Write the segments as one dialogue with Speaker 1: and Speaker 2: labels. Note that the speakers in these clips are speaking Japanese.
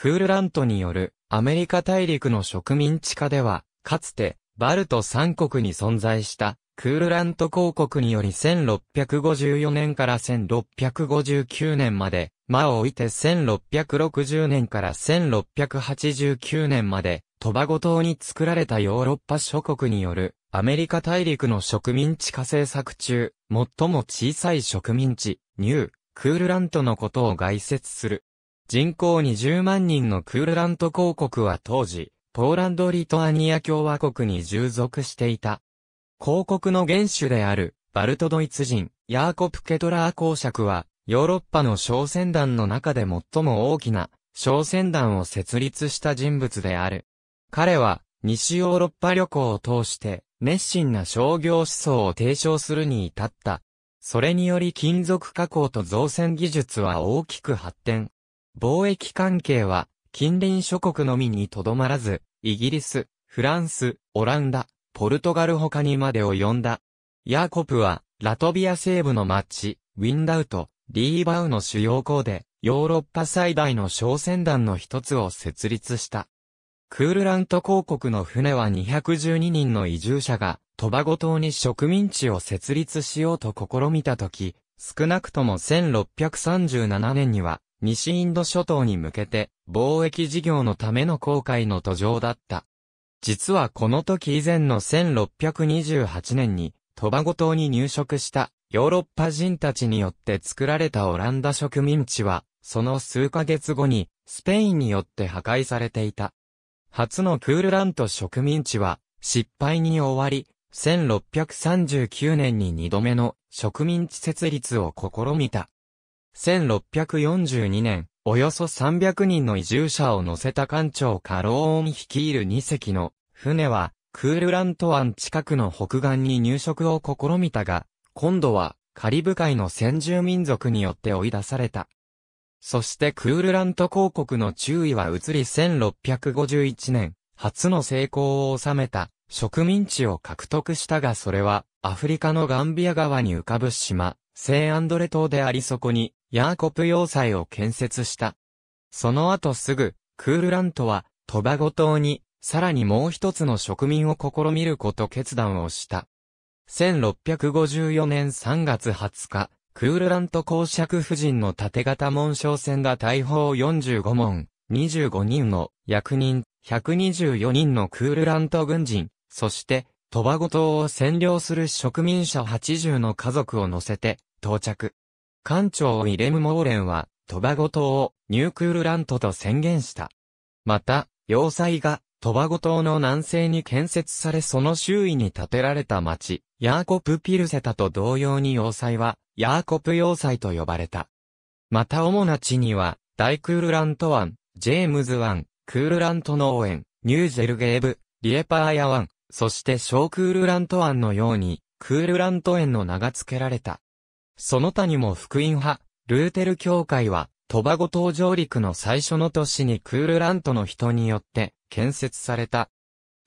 Speaker 1: クールラントによるアメリカ大陸の植民地化では、かつてバルト三国に存在したクールラント公国により1654年から1659年まで、間を置いて1660年から1689年まで、トバゴ島に作られたヨーロッパ諸国によるアメリカ大陸の植民地化政策中、最も小さい植民地、ニュー、クールラントのことを概説する人口20万人のクールラント公国は当時、ポーランド・リトアニア共和国に従属していた。公国の元首である、バルトドイツ人、ヤーコプ・ケトラー公爵は、ヨーロッパの商船団の中で最も大きな、商船団を設立した人物である。彼は、西ヨーロッパ旅行を通して、熱心な商業思想を提唱するに至った。それにより金属加工と造船技術は大きく発展。貿易関係は、近隣諸国のみにとどまらず、イギリス、フランス、オランダ、ポルトガル他にまで及んだ。ヤーコプは、ラトビア西部の町、ウィンダウト、リーバウの主要港で、ヨーロッパ最大の商船団の一つを設立した。クールラント公国の船は212人の移住者が、トバゴ島に植民地を設立しようと試みたとき、少なくとも1637年には、西インド諸島に向けて、貿易事業のための航海の途上だった。実はこの時以前の1628年に、トバゴ島に入植したヨーロッパ人たちによって作られたオランダ植民地は、その数ヶ月後にスペインによって破壊されていた。初のクールラント植民地は失敗に終わり、1639年に2度目の植民地設立を試みた。1642年、およそ300人の移住者を乗せた艦長カローン率いる2隻の船は、クールラント湾近くの北岸に入植を試みたが、今度はカリブ海の先住民族によって追い出された。そしてクールラント公国の注意は移り1651年、初の成功を収めた植民地を獲得したがそれはアフリカのガンビア川に浮かぶ島、セイアンドレ島でありそこにヤーコプ要塞を建設した。その後すぐ、クールラントは、トバゴ島に、さらにもう一つの植民を試みること決断をした。1654年3月20日、クールラント公爵夫人の縦型紋章船が大砲45門、25人の役人、124人のクールラント軍人、そして、トバゴ島を占領する植民者80の家族を乗せて、到着。艦長ウィレム・モーレンは、トバゴ島をニュークールラントと宣言した。また、要塞がトバゴ島の南西に建設されその周囲に建てられた町、ヤーコプ・ピルセタと同様に要塞は、ヤーコプ要塞と呼ばれた。また主な地には、大クールラント湾、ジェームズ湾、クールラント農園、ニュージェルゲーブ、リエパーヤ湾、そして小クールラント湾のように、クールラント園の名が付けられた。その他にも福音派、ルーテル教会は、トバゴ島上陸の最初の年にクールラントの人によって建設された。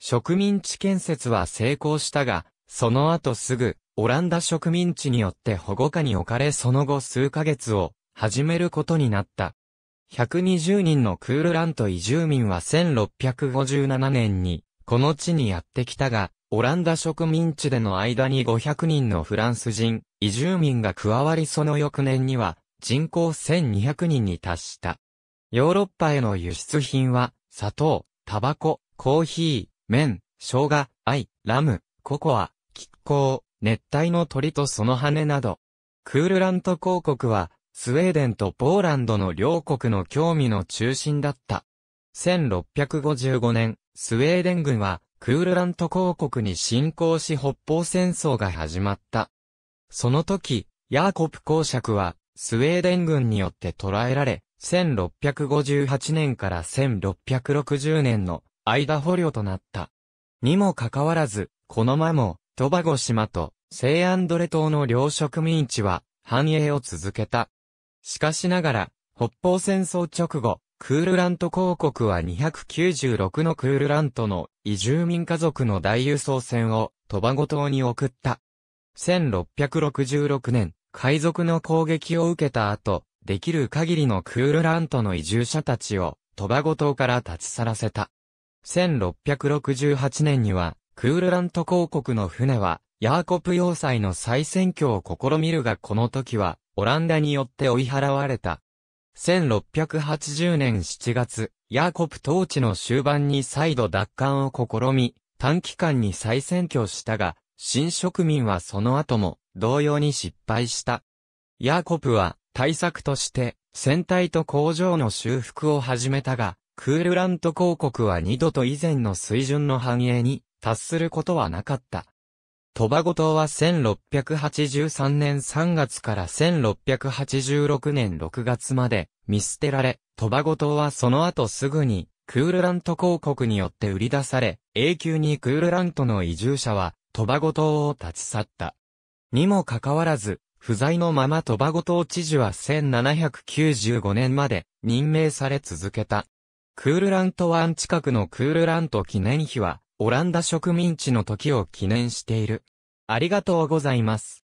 Speaker 1: 植民地建設は成功したが、その後すぐ、オランダ植民地によって保護下に置かれその後数ヶ月を始めることになった。120人のクールラント移住民は1657年に、この地にやってきたが、オランダ植民地での間に500人のフランス人、移住民が加わりその翌年には人口1200人に達した。ヨーロッパへの輸出品は、砂糖、タバコ、コーヒー、麺、生姜、アイ、ラム、ココア、キッコー、熱帯の鳥とその羽など。クールラント公国は、スウェーデンとポーランドの両国の興味の中心だった。1655年、スウェーデン軍は、クールラント公国に侵攻し北方戦争が始まった。その時、ヤーコプ公爵は、スウェーデン軍によって捕らえられ、1658年から1660年の間捕虜となった。にもかかわらず、この間も、トバゴ島と、聖アンドレ島の両植民地は、繁栄を続けた。しかしながら、北方戦争直後、クールラント公国は296のクールラントの移住民家族の大輸送船をトバゴ島に送った。1666年、海賊の攻撃を受けた後、できる限りのクールラントの移住者たちをトバゴ島から立ち去らせた。1668年には、クールラント公国の船は、ヤーコプ要塞の再選挙を試みるがこの時は、オランダによって追い払われた。1680年7月、ヤーコプ統治の終盤に再度奪還を試み、短期間に再選挙したが、新植民はその後も同様に失敗した。ヤーコプは対策として船体と工場の修復を始めたが、クールラント公国は二度と以前の水準の繁栄に達することはなかった。トバゴ島は1683年3月から1686年6月まで見捨てられ、トバゴ島はその後すぐにクールラント公国によって売り出され、永久にクールラントの移住者はトバゴ島を立ち去った。にもかかわらず、不在のままトバゴ島知事は1795年まで任命され続けた。クールラント湾近くのクールラント記念碑はオランダ植民地の時を記念している。ありがとうございます。